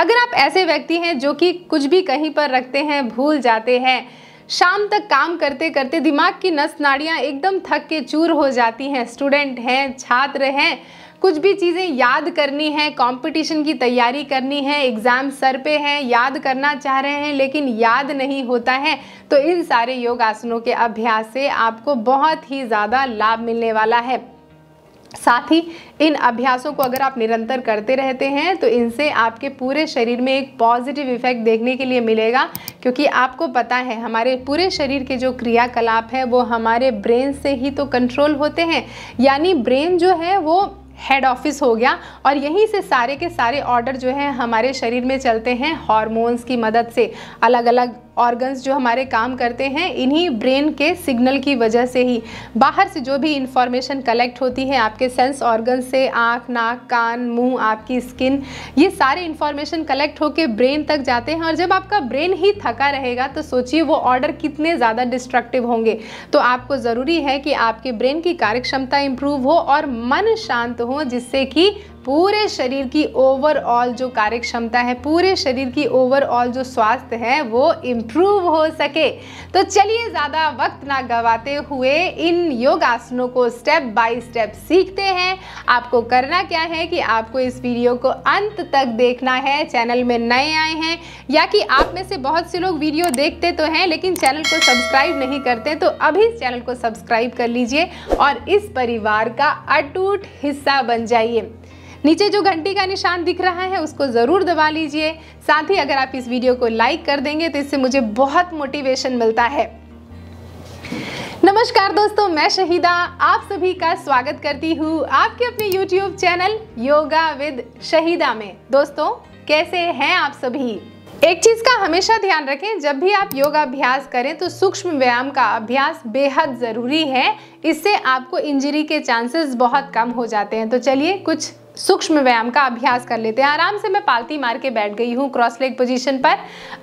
अगर आप ऐसे व्यक्ति हैं जो कि कुछ भी कहीं पर रखते हैं भूल जाते हैं शाम तक काम करते करते दिमाग की नस नाड़ियाँ एकदम थक के चूर हो जाती हैं स्टूडेंट हैं छात्र हैं कुछ भी चीज़ें याद करनी है कंपटीशन की तैयारी करनी है एग्ज़ाम सर पे है याद करना चाह रहे हैं लेकिन याद नहीं होता है तो इन सारे योगासनों के अभ्यास से आपको बहुत ही ज़्यादा लाभ मिलने वाला है साथ ही इन अभ्यासों को अगर आप निरंतर करते रहते हैं तो इनसे आपके पूरे शरीर में एक पॉजिटिव इफेक्ट देखने के लिए मिलेगा क्योंकि आपको पता है हमारे पूरे शरीर के जो क्रियाकलाप है वो हमारे ब्रेन से ही तो कंट्रोल होते हैं यानी ब्रेन जो है वो हेड ऑफिस हो गया और यहीं से सारे के सारे ऑर्डर जो है हमारे शरीर में चलते हैं हॉर्मोन्स की मदद से अलग अलग ऑर्गन्स जो हमारे काम करते हैं इन्हीं ब्रेन के सिग्नल की वजह से ही बाहर से जो भी इंफॉर्मेशन कलेक्ट होती है आपके सेंस ऑर्गन से आँख नाक कान मुंह आपकी स्किन ये सारे इन्फॉर्मेशन कलेक्ट होकर ब्रेन तक जाते हैं और जब आपका ब्रेन ही थका रहेगा तो सोचिए वो ऑर्डर कितने ज़्यादा डिस्ट्रक्टिव होंगे तो आपको ज़रूरी है कि आपके ब्रेन की कार्यक्षमता इम्प्रूव हो और मन शांत हो जिससे कि पूरे शरीर की ओवरऑल जो कार्य क्षमता है पूरे शरीर की ओवरऑल जो स्वास्थ्य है वो इम्प्रूव हो सके तो चलिए ज़्यादा वक्त ना गवाते हुए इन योगासनों को स्टेप बाय स्टेप सीखते हैं आपको करना क्या है कि आपको इस वीडियो को अंत तक देखना है चैनल में नए आए हैं या कि आप में से बहुत से लोग वीडियो देखते तो हैं लेकिन चैनल को सब्सक्राइब नहीं करते तो अभी इस चैनल को सब्सक्राइब कर लीजिए और इस परिवार का अटूट हिस्सा बन जाइए नीचे जो घंटी का निशान दिख रहा है उसको ज़रूर दबा लीजिए साथ ही अगर आप इस वीडियो को लाइक कर देंगे तो इससे मुझे बहुत मोटिवेशन मिलता है नमस्कार दोस्तों मैं शहीदा आप सभी का स्वागत करती हूँ आपके अपने YouTube channel yoga with Shahida में दोस्तों कैसे हैं आप सभी एक चीज़ का हमेशा ध्यान रखें जब भी आप योगा अभ्यास करें तो सूक्ष्म व्यायाम का अभ्यास बेहद ज़रूरी है इससे आपको इंजरी के चांसेस बहुत कम हो जाते हैं तो चलिए कुछ सूक्ष्म व्यायाम का अभ्यास कर लेते हैं आराम से मैं पालती मार के बैठ गई हूँ क्रॉस लेग पोजीशन पर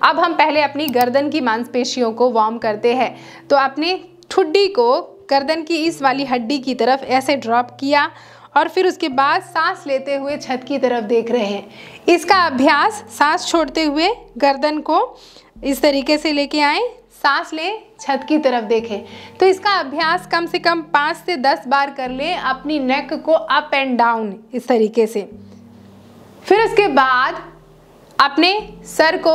अब हम पहले अपनी गर्दन की मांसपेशियों को वार्म करते हैं तो अपने ठुड्डी को गर्दन की इस वाली हड्डी की तरफ ऐसे ड्रॉप किया और फिर उसके बाद सांस लेते हुए छत की तरफ देख रहे हैं इसका अभ्यास सांस छोड़ते हुए गर्दन को इस तरीके से लेके आए सांस लें छत की तरफ देखें तो इसका अभ्यास कम से कम पाँच से दस बार कर लें अपनी नेक को अप एंड डाउन इस तरीके से फिर उसके बाद अपने सर को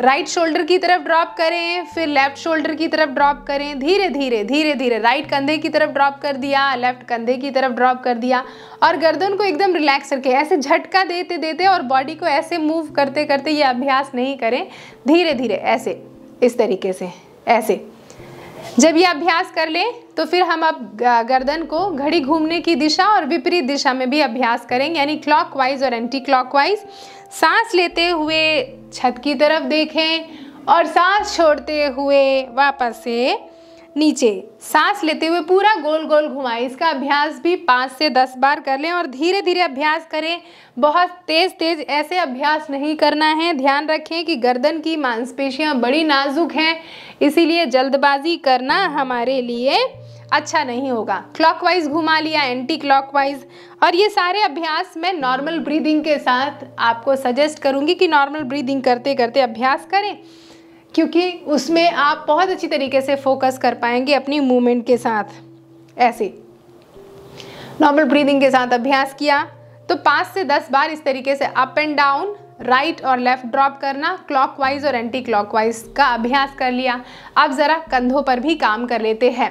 राइट शोल्डर की तरफ ड्रॉप करें फिर लेफ्ट शोल्डर की तरफ ड्रॉप करें धीरे धीरे धीरे धीरे राइट कंधे की तरफ ड्रॉप कर दिया लेफ्ट कंधे की तरफ ड्रॉप कर दिया और गर्दन को एकदम रिलैक्स करके ऐसे झटका देते देते और बॉडी को ऐसे मूव करते करते ये अभ्यास नहीं करें धीरे धीरे ऐसे इस तरीके से ऐसे जब ये अभ्यास कर लें तो फिर हम अब गर्दन को घड़ी घूमने की दिशा और विपरीत दिशा में भी अभ्यास करेंगे यानी क्लॉकवाइज और एंटी क्लॉकवाइज सांस लेते हुए छत की तरफ देखें और सांस छोड़ते हुए वापस से नीचे सांस लेते हुए पूरा गोल गोल घुमाएं इसका अभ्यास भी पाँच से दस बार कर लें और धीरे धीरे अभ्यास करें बहुत तेज़ तेज़ ऐसे अभ्यास नहीं करना है ध्यान रखें कि गर्दन की मांसपेशियां बड़ी नाजुक हैं इसीलिए जल्दबाजी करना हमारे लिए अच्छा नहीं होगा क्लॉकवाइज घुमा लिया एंटी क्लॉकवाइज और ये सारे अभ्यास मैं नॉर्मल ब्रीदिंग के साथ आपको सजेस्ट करूँगी कि नॉर्मल ब्रीदिंग करते करते अभ्यास करें क्योंकि उसमें आप बहुत अच्छी तरीके से फोकस कर पाएंगे अपनी मूवमेंट के साथ ऐसे नॉर्मल ब्रीदिंग के साथ अभ्यास किया तो पाँच से दस बार इस तरीके से अप एंड डाउन राइट और लेफ़्ट ड्रॉप करना क्लॉकवाइज और एंटी क्लॉकवाइज का अभ्यास कर लिया अब ज़रा कंधों पर भी काम कर लेते हैं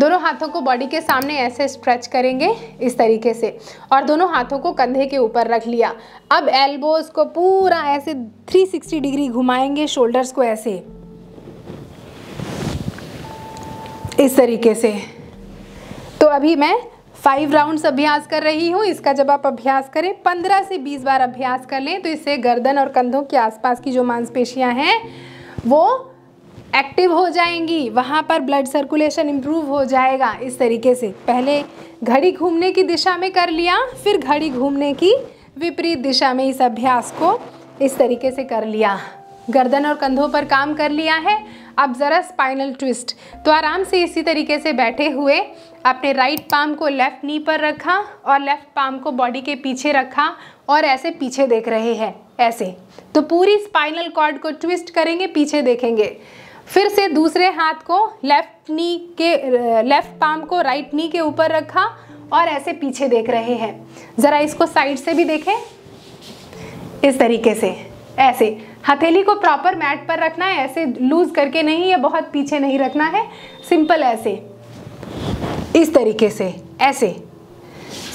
दोनों हाथों को बॉडी के सामने ऐसे स्ट्रेच करेंगे इस तरीके से और दोनों हाथों को कंधे के ऊपर रख लिया अब एल्बोज़ को पूरा ऐसे 360 डिग्री घुमाएंगे शोल्डर्स को ऐसे इस तरीके से तो अभी मैं फाइव राउंड्स अभ्यास कर रही हूँ इसका जब आप अभ्यास करें पंद्रह से बीस बार अभ्यास कर लें तो इससे गर्दन और कंधों के आसपास की जो मांसपेशियाँ हैं वो एक्टिव हो जाएंगी वहाँ पर ब्लड सर्कुलेशन इम्प्रूव हो जाएगा इस तरीके से पहले घड़ी घूमने की दिशा में कर लिया फिर घड़ी घूमने की विपरीत दिशा में इस अभ्यास को इस तरीके से कर लिया गर्दन और कंधों पर काम कर लिया है अब ज़रा स्पाइनल ट्विस्ट तो आराम से इसी तरीके से बैठे हुए अपने राइट पाम को लेफ़्ट नी पर रखा और लेफ़्ट पाम को बॉडी के पीछे रखा और ऐसे पीछे देख रहे हैं ऐसे तो पूरी स्पाइनल कॉर्ड को ट्विस्ट करेंगे पीछे देखेंगे फिर से दूसरे हाथ को लेफ़्ट नी के लेफ़्ट पाम को राइट नी के ऊपर रखा और ऐसे पीछे देख रहे हैं ज़रा इसको साइड से भी देखें इस तरीके से ऐसे हथेली को प्रॉपर मैट पर रखना है ऐसे लूज करके नहीं या बहुत पीछे नहीं रखना है सिंपल ऐसे इस तरीके से ऐसे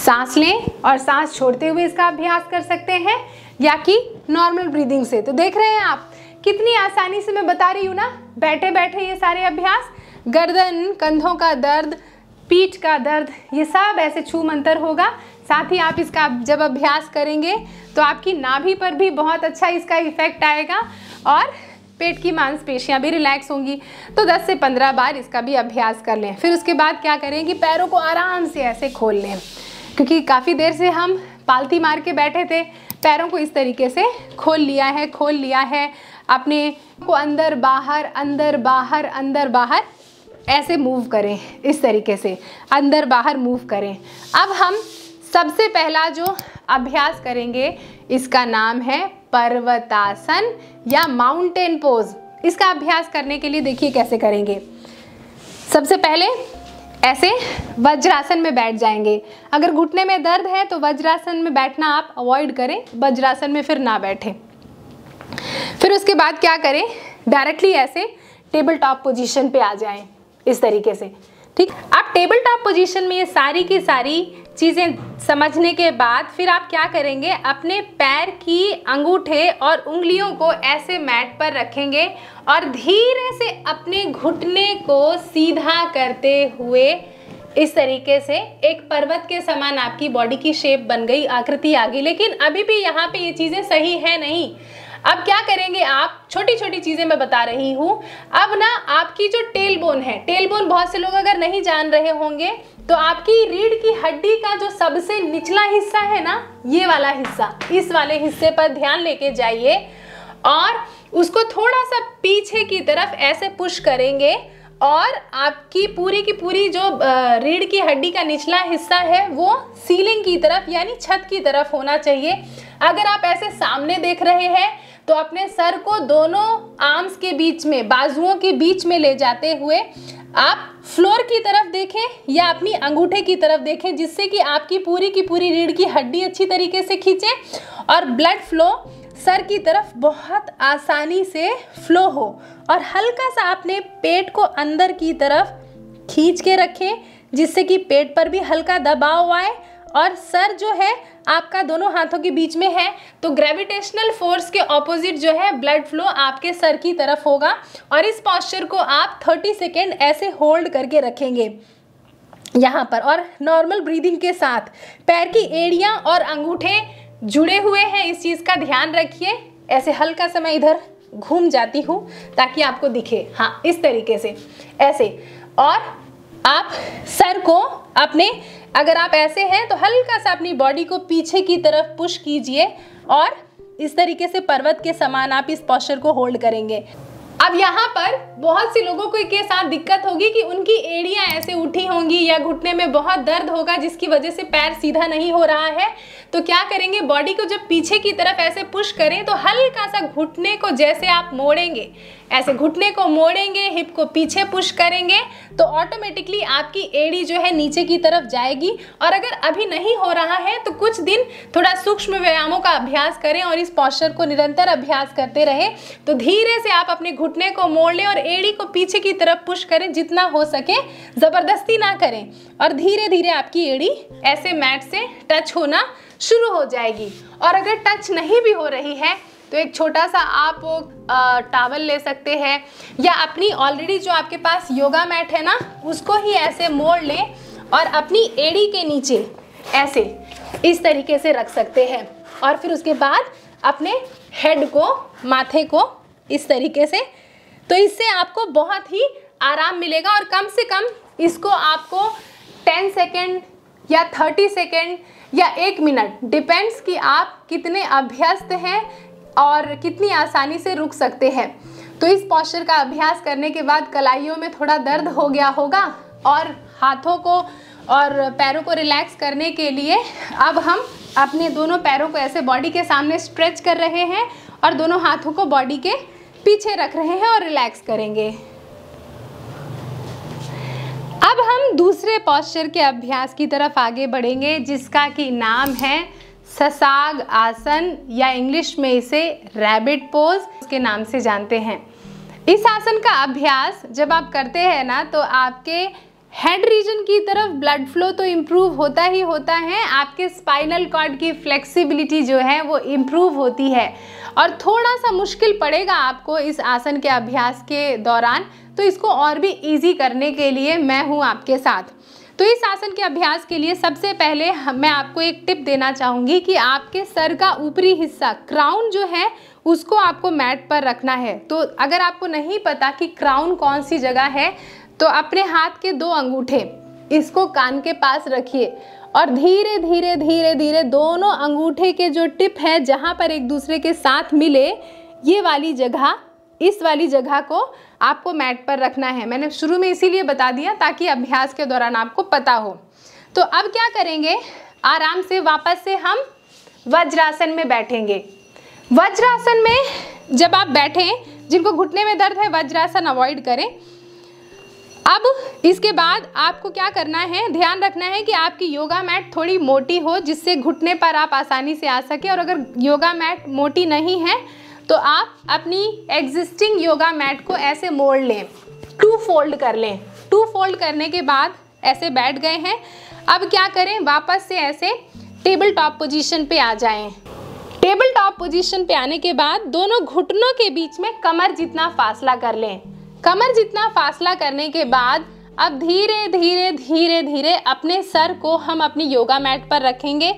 सांस लें और सांस छोड़ते हुए इसका अभ्यास कर सकते हैं या कि नॉर्मल ब्रीदिंग से तो देख रहे हैं आप कितनी आसानी से मैं बता रही हूँ ना बैठे बैठे ये सारे अभ्यास गर्दन कंधों का दर्द पीठ का दर्द ये सब ऐसे छू मंतर होगा साथ ही आप इसका जब अभ्यास करेंगे तो आपकी नाभि पर भी बहुत अच्छा इसका इफेक्ट आएगा और पेट की मांसपेशियां भी रिलैक्स होंगी तो 10 से 15 बार इसका भी अभ्यास कर लें फिर उसके बाद क्या करें कि पैरों को आराम से ऐसे खोल लें क्योंकि काफ़ी देर से हम पालती मार के बैठे थे पैरों को इस तरीके से खोल लिया है खोल लिया है अपने को अंदर बाहर अंदर बाहर अंदर बाहर ऐसे मूव करें इस तरीके से अंदर बाहर मूव करें अब हम सबसे पहला जो अभ्यास करेंगे इसका नाम है पर्वतासन या माउंटेन पोज इसका अभ्यास करने के लिए देखिए कैसे करेंगे सबसे पहले ऐसे वज्रासन में बैठ जाएंगे अगर घुटने में दर्द है तो वज्रासन में बैठना आप अवॉइड करें वज्रासन में फिर ना बैठें फिर उसके बाद क्या करें डायरेक्टली ऐसे टेबल टॉप पोजीशन पे आ जाएं इस तरीके से ठीक आप टेबल टॉप पोजीशन में ये सारी की सारी चीज़ें समझने के बाद फिर आप क्या करेंगे अपने पैर की अंगूठे और उंगलियों को ऐसे मैट पर रखेंगे और धीरे से अपने घुटने को सीधा करते हुए इस तरीके से एक पर्वत के समान आपकी बॉडी की शेप बन गई आकृति आ गई लेकिन अभी भी यहाँ पे ये चीज़ें सही है नहीं अब क्या करेंगे आप छोटी छोटी चीज़ें मैं बता रही हूँ अब ना आपकी जो टेल बोन है टेल बोन बहुत से लोग अगर नहीं जान रहे होंगे तो आपकी रीढ़ की हड्डी का जो सबसे निचला हिस्सा है ना ये वाला हिस्सा इस वाले हिस्से पर ध्यान लेके जाइए और उसको थोड़ा सा पीछे की तरफ ऐसे पुश करेंगे और आपकी पूरी की पूरी जो रीढ़ की हड्डी का निचला हिस्सा है वो सीलिंग की तरफ यानी छत की तरफ होना चाहिए अगर आप ऐसे सामने देख रहे हैं तो अपने सर को दोनों आर्म्स के बीच में बाजुओं के बीच में ले जाते हुए आप फ्लोर की तरफ देखें या अपनी अंगूठे की तरफ देखें जिससे कि आपकी पूरी की पूरी रीढ़ की हड्डी अच्छी तरीके से खींचे और ब्लड फ्लो सर की तरफ बहुत आसानी से फ्लो हो और हल्का सा आपने पेट को अंदर की तरफ खींच के रखें जिससे कि पेट पर भी हल्का दबाव आए और सर जो है आपका दोनों हाथों के बीच में है तो ग्रेविटेशनल फोर्स के ऑपोजिट जो है ब्लड फ्लो आपके सर की तरफ होगा और इस पॉस्चर को आप 30 सेकेंड ऐसे होल्ड करके रखेंगे यहाँ पर और नॉर्मल ब्रीदिंग के साथ पैर की एड़ियाँ और अंगूठे जुड़े हुए हैं इस चीज़ का ध्यान रखिए ऐसे हल्का सा मैं इधर घूम जाती हूँ ताकि आपको दिखे हाँ इस तरीके से ऐसे और आप सर को अपने अगर आप ऐसे हैं तो हल्का सा अपनी बॉडी को पीछे की तरफ पुश कीजिए और इस तरीके से पर्वत के समान आप इस पॉस्चर को होल्ड करेंगे अब यहाँ पर बहुत से लोगों को के साथ दिक्कत होगी कि उनकी एड़ियाँ ऐसे उठी होंगी या घुटने में बहुत दर्द होगा जिसकी वजह से पैर सीधा नहीं हो रहा है तो क्या करेंगे बॉडी को जब पीछे की तरफ ऐसे पुश करें तो हल्का सा घुटने को जैसे आप मोड़ेंगे ऐसे घुटने को मोड़ेंगे हिप को पीछे पुश करेंगे तो ऑटोमेटिकली आपकी एड़ी जो है नीचे की तरफ जाएगी और अगर अभी नहीं हो रहा है तो कुछ दिन थोड़ा सूक्ष्म व्यायामों का अभ्यास करें और इस पॉस्चर को निरंतर अभ्यास करते रहे तो धीरे से आप अपने घुटने को मोड़ लें और एड़ी को पीछे की तरफ पुश करें जितना हो सके ज़बरदस्ती ना करें और धीरे धीरे आपकी एड़ी ऐसे मैट से टच होना शुरू हो जाएगी और अगर टच नहीं भी हो रही है तो एक छोटा सा आप टावल ले सकते हैं या अपनी ऑलरेडी जो आपके पास योगा मैट है ना उसको ही ऐसे मोड़ लें और अपनी एड़ी के नीचे ऐसे इस तरीके से रख सकते हैं और फिर उसके बाद अपने हेड को माथे को इस तरीके से तो इससे आपको बहुत ही आराम मिलेगा और कम से कम इसको आपको 10 सेकेंड या 30 सेकेंड या एक मिनट डिपेंड्स कि आप कितने अभ्यस्त हैं और कितनी आसानी से रुक सकते हैं तो इस पॉस्चर का अभ्यास करने के बाद कलाइयों में थोड़ा दर्द हो गया होगा और हाथों को और पैरों को रिलैक्स करने के लिए अब हम अपने दोनों पैरों को ऐसे बॉडी के सामने स्ट्रेच कर रहे हैं और दोनों हाथों को बॉडी के पीछे रख रहे हैं और रिलैक्स करेंगे अब हम दूसरे पॉस्चर के अभ्यास की तरफ आगे बढ़ेंगे जिसका कि नाम है ससाग आसन या इंग्लिश में इसे रैबिट पोज के नाम से जानते हैं इस आसन का अभ्यास जब आप करते हैं ना तो आपके हेड रीजन की तरफ ब्लड फ्लो तो इम्प्रूव होता ही होता है आपके स्पाइनल कॉर्ड की फ्लेक्सिबिलिटी जो है वो इम्प्रूव होती है और थोड़ा सा मुश्किल पड़ेगा आपको इस आसन के अभ्यास के दौरान तो इसको और भी इजी करने के लिए मैं हूँ आपके साथ तो इस आसन के अभ्यास के लिए सबसे पहले मैं आपको एक टिप देना चाहूंगी कि आपके सर का ऊपरी हिस्सा क्राउन जो है उसको आपको मैट पर रखना है तो अगर आपको नहीं पता कि क्राउन कौन सी जगह है तो अपने हाथ के दो अंगूठे इसको कान के पास रखिए और धीरे धीरे धीरे धीरे दोनों अंगूठे के जो टिप है जहाँ पर एक दूसरे के साथ मिले ये वाली जगह इस वाली जगह को आपको मैट पर रखना है मैंने शुरू में इसीलिए बता दिया ताकि अभ्यास के दौरान आपको पता हो तो अब क्या करेंगे आराम से वापस से हम वज्रासन में बैठेंगे वज्रासन में जब आप बैठें जिनको घुटने में दर्द है वज्रासन अवॉइड करें अब इसके बाद आपको क्या करना है ध्यान रखना है कि आपकी योगा मैट थोड़ी मोटी हो जिससे घुटने पर आप आसानी से आ सके और अगर योगा मैट मोटी नहीं है तो आप अपनी एग्जिस्टिंग योगा मैट को ऐसे मोड़ लें टू फोल्ड कर लें टू फोल्ड करने के बाद ऐसे बैठ गए हैं अब क्या करें वापस से ऐसे टेबल टॉप पोजीशन पे आ जाएं टेबल टॉप पोजीशन पे आने के बाद दोनों घुटनों के बीच में कमर जितना फासला कर लें कमर जितना फासला करने के बाद अब धीरे धीरे धीरे धीरे अपने सर को हम अपनी योगा मैट पर रखेंगे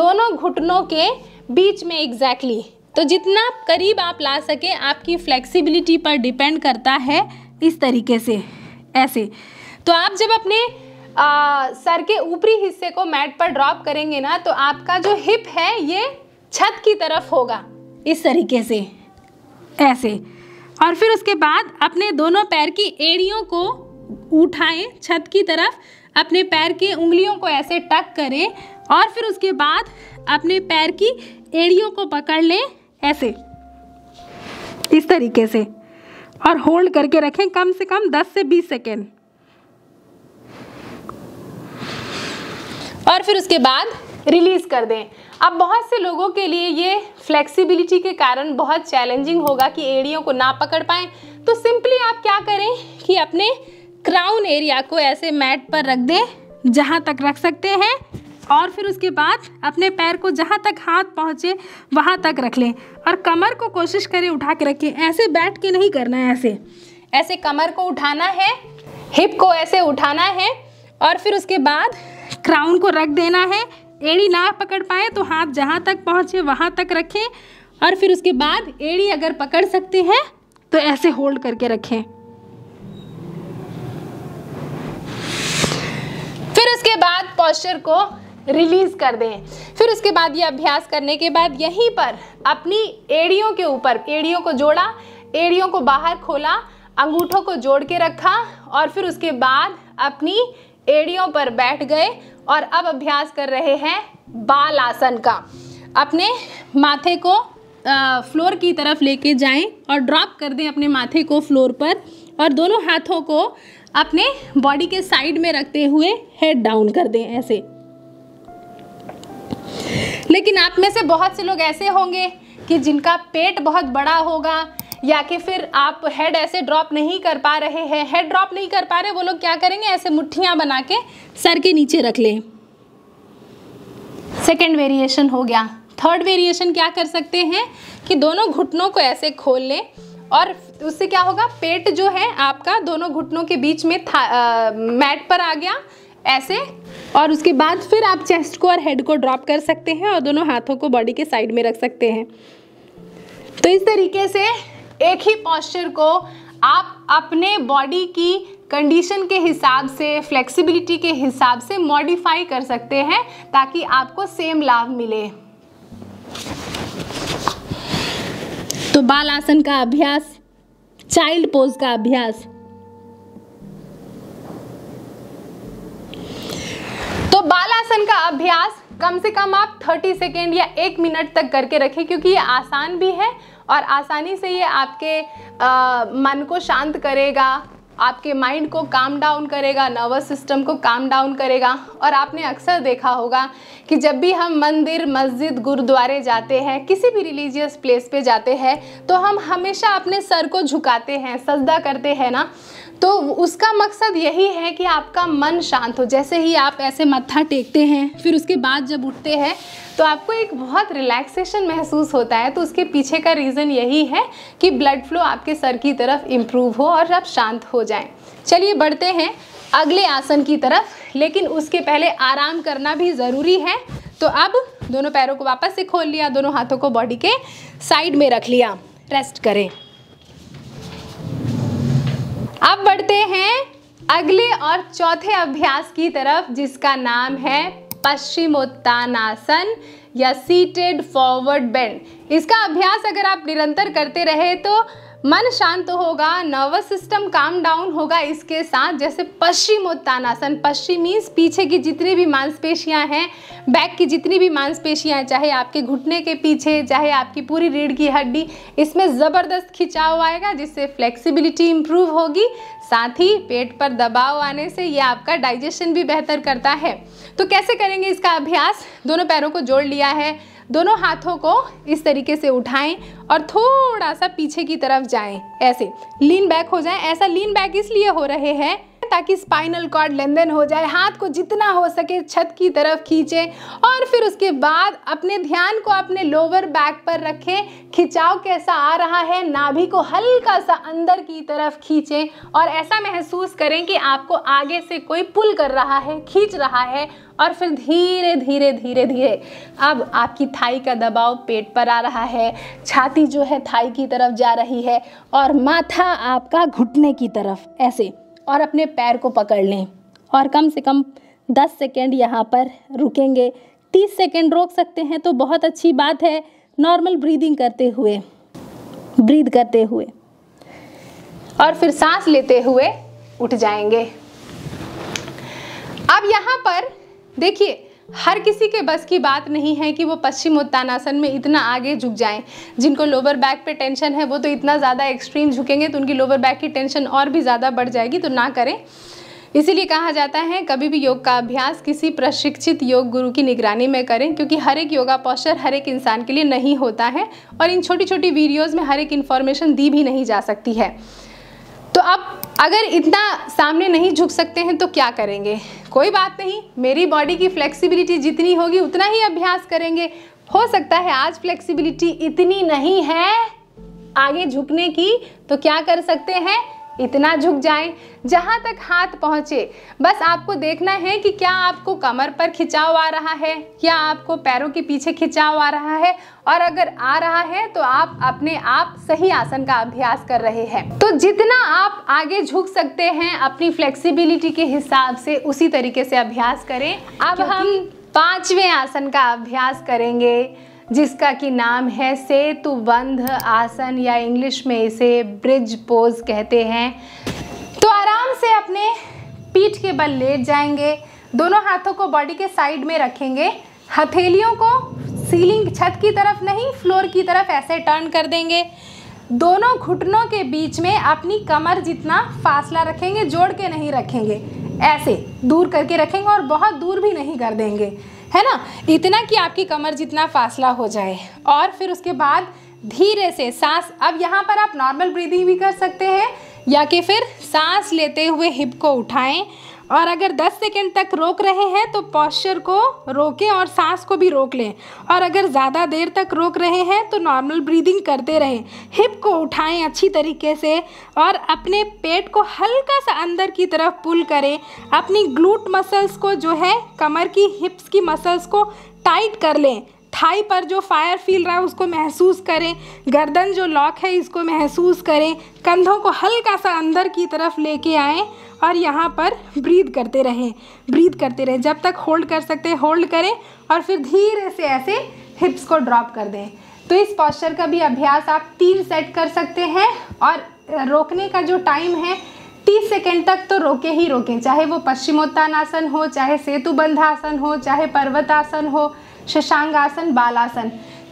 दोनों घुटनों के बीच में एग्जैक्टली exactly, तो जितना करीब आप ला सकें आपकी फ्लेक्सिबिलिटी पर डिपेंड करता है इस तरीके से ऐसे तो आप जब अपने आ, सर के ऊपरी हिस्से को मैट पर ड्रॉप करेंगे ना तो आपका जो हिप है ये छत की तरफ होगा इस तरीके से ऐसे और फिर उसके बाद अपने दोनों पैर की एड़ियों को उठाएं छत की तरफ अपने पैर की उंगलियों को ऐसे टक करें और फिर उसके बाद अपने पैर की एड़ियों को पकड़ लें ऐसे इस तरीके से और होल्ड करके रखें कम से कम 10 से 20 सेकेंड और फिर उसके बाद रिलीज़ कर दें अब बहुत से लोगों के लिए ये फ्लेक्सिबिलिटी के कारण बहुत चैलेंजिंग होगा कि एड़ियों को ना पकड़ पाए तो सिंपली आप क्या करें कि अपने क्राउन एरिया को ऐसे मैट पर रख दें जहाँ तक रख सकते हैं और फिर उसके बाद अपने पैर को जहाँ तक हाथ पहुँचे वहाँ तक रख लें और कमर को कोशिश करें उठा के रखें ऐसे बैठ के नहीं करना है ऐसे ऐसे कमर को उठाना है हिप को ऐसे उठाना है और फिर उसके बाद क्राउन को रख देना है एड़ी ना पकड़ पाए तो हाथ जहाँ तक पहुँचे वहाँ तक रखें और फिर उसके बाद एड़ी अगर पकड़ सकते हैं तो ऐसे होल्ड करके रखें फिर उसके बाद पॉस्चर को रिलीज़ कर दें फिर उसके बाद ये अभ्यास करने के बाद यहीं पर अपनी एड़ियों के ऊपर एड़ियों को जोड़ा एड़ियों को बाहर खोला अंगूठों को जोड़ के रखा और फिर उसके बाद अपनी एड़ियों पर बैठ गए और अब अभ्यास कर रहे हैं बाल आसन का अपने माथे को आ, फ्लोर की तरफ लेके जाएं और ड्रॉप कर दें अपने माथे को फ्लोर पर और दोनों हाथों को अपने बॉडी के साइड में रखते हुए हेड डाउन कर दें ऐसे लेकिन आप में से बहुत से लोग ऐसे होंगे कि जिनका पेट बहुत बड़ा होगा या कि फिर आप हेड ऐसे ड्रॉप नहीं कर पा रहे हैं हेड ड्रॉप नहीं कर पा रहे वो लोग क्या करेंगे ऐसे मुठ्ठियाँ बना के सर के नीचे रख लें सेकेंड वेरिएशन हो गया थर्ड वेरिएशन क्या कर सकते हैं कि दोनों घुटनों को ऐसे खोल लें और उससे क्या होगा पेट जो है आपका दोनों घुटनों के बीच में था, मैट पर आ गया ऐसे और उसके बाद फिर आप चेस्ट को और हेड को ड्रॉप कर सकते हैं और दोनों हाथों को बॉडी के साइड में रख सकते हैं तो इस तरीके से एक ही पॉस्चर को आप अपने बॉडी की कंडीशन के हिसाब से फ्लेक्सिबिलिटी के हिसाब से मॉडिफाई कर सकते हैं ताकि आपको सेम लाभ मिले तो बाल आसन का अभ्यास चाइल्ड पोज का अभ्यास बालासन का अभ्यास कम से कम आप 30 सेकेंड या एक मिनट तक करके रखें क्योंकि ये आसान भी है और आसानी से ये आपके आ, मन को शांत करेगा आपके माइंड को काम डाउन करेगा नर्वस सिस्टम को काम डाउन करेगा और आपने अक्सर देखा होगा कि जब भी हम मंदिर मस्जिद गुरुद्वारे जाते हैं किसी भी रिलीजियस प्लेस पे जाते हैं तो हम हमेशा अपने सर को झुकाते हैं सजदा करते हैं ना तो उसका मकसद यही है कि आपका मन शांत हो जैसे ही आप ऐसे मत्था टेकते हैं फिर उसके बाद जब उठते हैं तो आपको एक बहुत रिलैक्सेशन महसूस होता है तो उसके पीछे का रीज़न यही है कि ब्लड फ्लो आपके सर की तरफ इम्प्रूव हो और आप शांत हो जाएं चलिए बढ़ते हैं अगले आसन की तरफ लेकिन उसके पहले आराम करना भी ज़रूरी है तो अब दोनों पैरों को वापस से खोल लिया दोनों हाथों को बॉडी के साइड में रख लिया रेस्ट करें अब बढ़ते हैं अगले और चौथे अभ्यास की तरफ जिसका नाम है पश्चिमोत्तानासन या सीटेड फॉरवर्ड बेंड इसका अभ्यास अगर आप निरंतर करते रहे तो मन शांत तो होगा नर्वस सिस्टम काम डाउन होगा इसके साथ जैसे पश्चिम उत्तानासन पश्चिम मीन्स पीछे की जितनी भी मांसपेशियां हैं बैक की जितनी भी मांसपेशियां चाहे आपके घुटने के पीछे चाहे आपकी पूरी रीढ़ की हड्डी इसमें ज़बरदस्त खिंचाव आएगा जिससे फ्लेक्सिबिलिटी इम्प्रूव होगी साथ ही पेट पर दबाव आने से यह आपका डाइजेशन भी बेहतर करता है तो कैसे करेंगे इसका अभ्यास दोनों पैरों को जोड़ लिया है दोनों हाथों को इस तरीके से उठाएं और थोड़ा सा पीछे की तरफ जाएं ऐसे लीन बैक हो जाएं ऐसा लीन बैक इसलिए हो रहे हैं ताकि स्पाइनल कॉर्ड लेंदन हो जाए हाथ को जितना हो सके छत की तरफ खींचे और फिर उसके बाद अपने ध्यान को अपने लोअर बैक पर रखें खिंचाव कैसा आ रहा है नाभि को हल्का सा अंदर की तरफ खींचें और ऐसा महसूस करें कि आपको आगे से कोई पुल कर रहा है खींच रहा है और फिर धीरे धीरे धीरे धीरे अब आपकी थाई का दबाव पेट पर आ रहा है छाती जो है थाई की तरफ जा रही है और माथा आपका घुटने की तरफ ऐसे और अपने पैर को पकड़ लें और कम से कम दस सेकेंड यहाँ पर रुकेंगे तीस सेकेंड रोक सकते हैं तो बहुत अच्छी बात है नॉर्मल ब्रीदिंग करते हुए ब्रीद करते हुए और फिर सांस लेते हुए उठ जाएंगे अब यहाँ पर देखिए हर किसी के बस की बात नहीं है कि वो पश्चिम उत्तानासन में इतना आगे झुक जाएं जिनको लोअर बैक पे टेंशन है वो तो इतना ज़्यादा एक्सट्रीम झुकेंगे तो उनकी लोअर बैक की टेंशन और भी ज़्यादा बढ़ जाएगी तो ना करें इसीलिए कहा जाता है कभी भी योग का अभ्यास किसी प्रशिक्षित योग गुरु की निगरानी में करें क्योंकि हर एक योगा पॉस्चर हर एक इंसान के लिए नहीं होता है और इन छोटी छोटी वीडियोज़ में हर एक इन्फॉर्मेशन दी भी नहीं जा सकती है तो अब अगर इतना सामने नहीं झुक सकते हैं तो क्या करेंगे कोई बात नहीं मेरी बॉडी की फ्लेक्सिबिलिटी जितनी होगी उतना ही अभ्यास करेंगे हो सकता है आज फ्लेक्सिबिलिटी इतनी नहीं है आगे झुकने की तो क्या कर सकते हैं इतना झुक जाएं जहाँ तक हाथ पहुँचे बस आपको देखना है कि क्या आपको कमर पर खिंचाव आ रहा है क्या आपको पैरों के पीछे खिंचाव आ रहा है और अगर आ रहा है तो आप अपने आप सही आसन का अभ्यास कर रहे हैं तो जितना आप आगे झुक सकते हैं अपनी फ्लेक्सिबिलिटी के हिसाब से उसी तरीके से अभ्यास करें अब हम पांचवें आसन का अभ्यास करेंगे जिसका कि नाम है सेतु बंध आसन या इंग्लिश में इसे ब्रिज पोज कहते हैं तो आराम से अपने पीठ के बल लेट जाएंगे दोनों हाथों को बॉडी के साइड में रखेंगे हथेलियों को सीलिंग छत की तरफ नहीं फ्लोर की तरफ ऐसे टर्न कर देंगे दोनों घुटनों के बीच में अपनी कमर जितना फासला रखेंगे जोड़ के नहीं रखेंगे ऐसे दूर करके रखेंगे और बहुत दूर भी नहीं कर देंगे है ना इतना कि आपकी कमर जितना फासला हो जाए और फिर उसके बाद धीरे से सांस अब यहाँ पर आप नॉर्मल ब्रीदिंग भी कर सकते हैं या कि फिर सांस लेते हुए हिप को उठाएं और अगर 10 सेकेंड तक रोक रहे हैं तो पॉस्चर को रोकें और सांस को भी रोक लें और अगर ज़्यादा देर तक रोक रहे हैं तो नॉर्मल ब्रीदिंग करते रहें हिप को उठाएं अच्छी तरीके से और अपने पेट को हल्का सा अंदर की तरफ पुल करें अपनी ग्लूट मसल्स को जो है कमर की हिप्स की मसल्स को टाइट कर लें थाई पर जो फायर फील रहा है उसको महसूस करें गर्दन जो लॉक है इसको महसूस करें कंधों को हल्का सा अंदर की तरफ लेके आए और यहाँ पर ब्रीद करते रहें ब्रीद करते रहें जब तक होल्ड कर सकते हैं होल्ड करें और फिर धीरे से ऐसे हिप्स को ड्रॉप कर दें तो इस पॉस्चर का भी अभ्यास आप तीन सेट कर सकते हैं और रोकने का जो टाइम है तीस सेकेंड तक तो रोके ही रोकें चाहे वो पश्चिमोत्तानासन आसन हो चाहे सेतु बंधासन हो चाहे पर्वतासन हो शशांगासन बालासन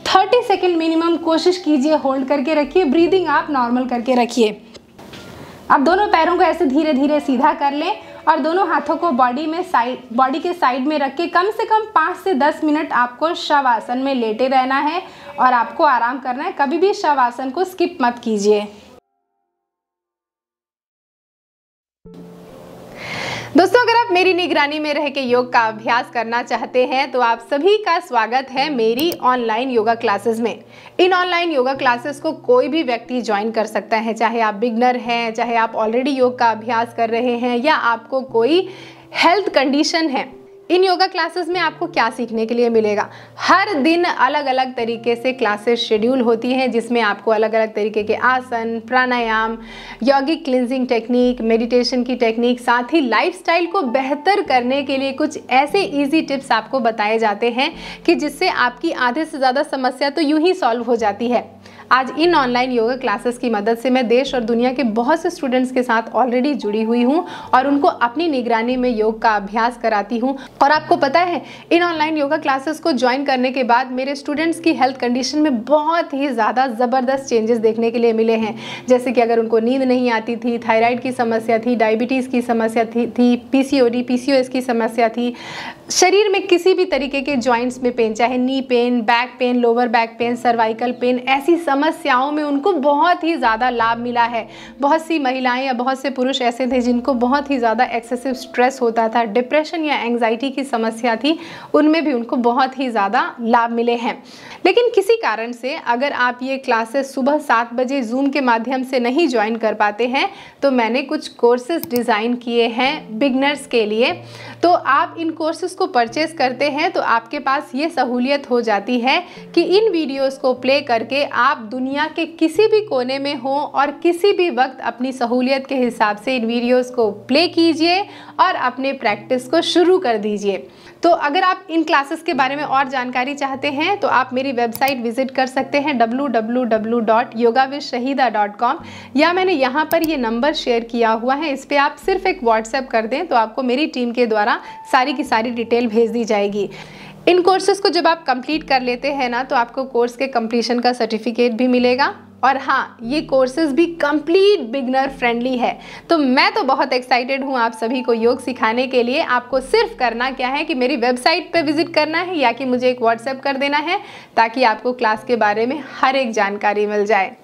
30 सेकेंड मिनिमम कोशिश कीजिए होल्ड करके रखिए ब्रीदिंग आप नॉर्मल करके रखिए अब दोनों पैरों को ऐसे धीरे धीरे सीधा कर लें और दोनों हाथों को बॉडी में साइड बॉडी के साइड में रख के कम से कम पाँच से दस मिनट आपको शवासन में लेटे रहना है और आपको आराम करना है कभी भी शवासन को स्किप मत कीजिए दोस्तों अगर आप मेरी निगरानी में रह के योग का अभ्यास करना चाहते हैं तो आप सभी का स्वागत है मेरी ऑनलाइन योगा क्लासेस में इन ऑनलाइन योगा क्लासेस को कोई भी व्यक्ति ज्वाइन कर सकता है चाहे आप बिगनर हैं चाहे आप ऑलरेडी योग का अभ्यास कर रहे हैं या आपको कोई हेल्थ कंडीशन है इन योगा क्लासेस में आपको क्या सीखने के लिए मिलेगा हर दिन अलग अलग तरीके से क्लासेस शेड्यूल होती हैं जिसमें आपको अलग अलग तरीके के आसन प्राणायाम यौगिक क्लिनजिंग टेक्निक मेडिटेशन की टेक्निक साथ ही लाइफ को बेहतर करने के लिए कुछ ऐसे ईजी टिप्स आपको बताए जाते हैं कि जिससे आपकी आधे से ज़्यादा समस्या तो यूँ ही सॉल्व हो जाती है आज इन ऑनलाइन योगा क्लासेस की मदद से मैं देश और दुनिया के बहुत से स्टूडेंट्स के साथ ऑलरेडी जुड़ी हुई हूँ और उनको अपनी निगरानी में योग का अभ्यास कराती हूँ और आपको पता है इन ऑनलाइन योगा क्लासेस को ज्वाइन करने के बाद मेरे स्टूडेंट्स की हेल्थ कंडीशन में बहुत ही ज़्यादा ज़बरदस्त चेंजेस देखने के लिए मिले हैं जैसे कि अगर उनको नींद नहीं आती थी थायराइड की समस्या थी डायबिटीज़ की समस्या थी थी पीसीओडी पीसीओएस की समस्या थी शरीर में किसी भी तरीके के जॉइंट्स में पेन चाहे knee pain back pain lower back pain cervical pain ऐसी समस्याओं में उनको बहुत ही ज़्यादा लाभ मिला है बहुत सी महिलाएं या बहुत से पुरुष ऐसे थे जिनको बहुत ही ज़्यादा एक्सेसिव स्ट्रेस होता था डिप्रेशन या एंगजाइटी की समस्या थी उनमें भी उनको बहुत ही ज़्यादा लाभ मिले हैं लेकिन किसी कारण से अगर आप ये क्लासेस सुबह सात बजे जूम के माध्यम से नहीं ज्वाइन कर पाते हैं तो मैंने कुछ कोर्सेज डिज़ाइन किए हैं बिगनर्स के लिए तो आप इन कोर्सेज को परचेज करते हैं तो आपके पास ये सहूलियत हो जाती है कि इन वीडियोस को प्ले करके आप दुनिया के किसी भी कोने में हो और किसी भी वक्त अपनी सहूलियत के हिसाब से इन वीडियोस को प्ले कीजिए और अपने प्रैक्टिस को शुरू कर दीजिए तो अगर आप इन क्लासेस के बारे में और जानकारी चाहते हैं तो आप मेरी वेबसाइट विजिट कर सकते हैं www.yogavishahida.com या मैंने यहाँ पर ये नंबर शेयर किया हुआ है इस पर आप सिर्फ एक व्हाट्सएप कर दें तो आपको मेरी टीम के द्वारा सारी की सारी डिटेल डिटेल भेज दी जाएगी इन कोर्सेज़ को जब आप कंप्लीट कर लेते हैं ना तो आपको कोर्स के कंप्लीशन का सर्टिफिकेट भी मिलेगा और हाँ ये कोर्सेज भी कंप्लीट बिगनर फ्रेंडली है तो मैं तो बहुत एक्साइटेड हूँ आप सभी को योग सिखाने के लिए आपको सिर्फ करना क्या है कि मेरी वेबसाइट पर विजिट करना है या कि मुझे एक व्हाट्सएप कर देना है ताकि आपको क्लास के बारे में हर एक जानकारी मिल जाए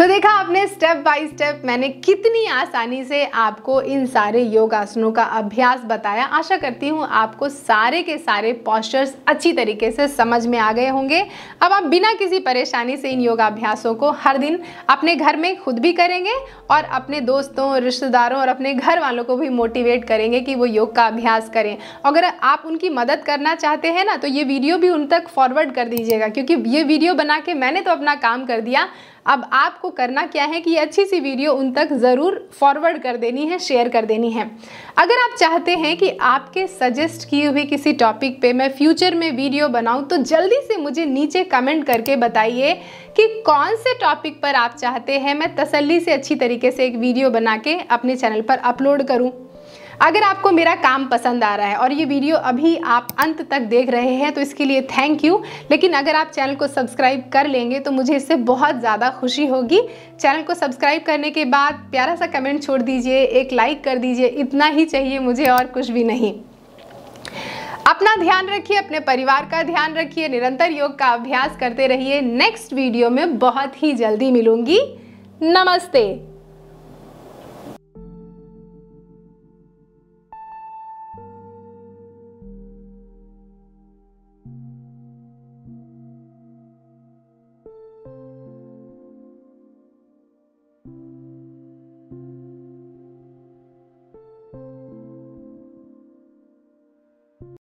तो देखा आपने स्टेप बाय स्टेप मैंने कितनी आसानी से आपको इन सारे योगासनों का अभ्यास बताया आशा करती हूँ आपको सारे के सारे पॉस्चर्स अच्छी तरीके से समझ में आ गए होंगे अब आप बिना किसी परेशानी से इन योगाभ्यासों को हर दिन अपने घर में खुद भी करेंगे और अपने दोस्तों रिश्तेदारों और अपने घर वालों को भी मोटिवेट करेंगे कि वो योग का अभ्यास करें अगर आप उनकी मदद करना चाहते हैं ना तो ये वीडियो भी उन तक फॉरवर्ड कर दीजिएगा क्योंकि ये वीडियो बना के मैंने तो अपना काम कर दिया अब आपको करना क्या है कि अच्छी सी वीडियो उन तक ज़रूर फॉरवर्ड कर देनी है शेयर कर देनी है अगर आप चाहते हैं कि आपके सजेस्ट किए हुए किसी टॉपिक पे मैं फ्यूचर में वीडियो बनाऊं तो जल्दी से मुझे नीचे कमेंट करके बताइए कि कौन से टॉपिक पर आप चाहते हैं मैं तसल्ली से अच्छी तरीके से एक वीडियो बना के अपने चैनल पर अपलोड करूँ अगर आपको मेरा काम पसंद आ रहा है और ये वीडियो अभी आप अंत तक देख रहे हैं तो इसके लिए थैंक यू लेकिन अगर आप चैनल को सब्सक्राइब कर लेंगे तो मुझे इससे बहुत ज़्यादा खुशी होगी चैनल को सब्सक्राइब करने के बाद प्यारा सा कमेंट छोड़ दीजिए एक लाइक कर दीजिए इतना ही चाहिए मुझे और कुछ भी नहीं अपना ध्यान रखिए अपने परिवार का ध्यान रखिए निरंतर योग का अभ्यास करते रहिए नेक्स्ट वीडियो में बहुत ही जल्दी मिलूंगी नमस्ते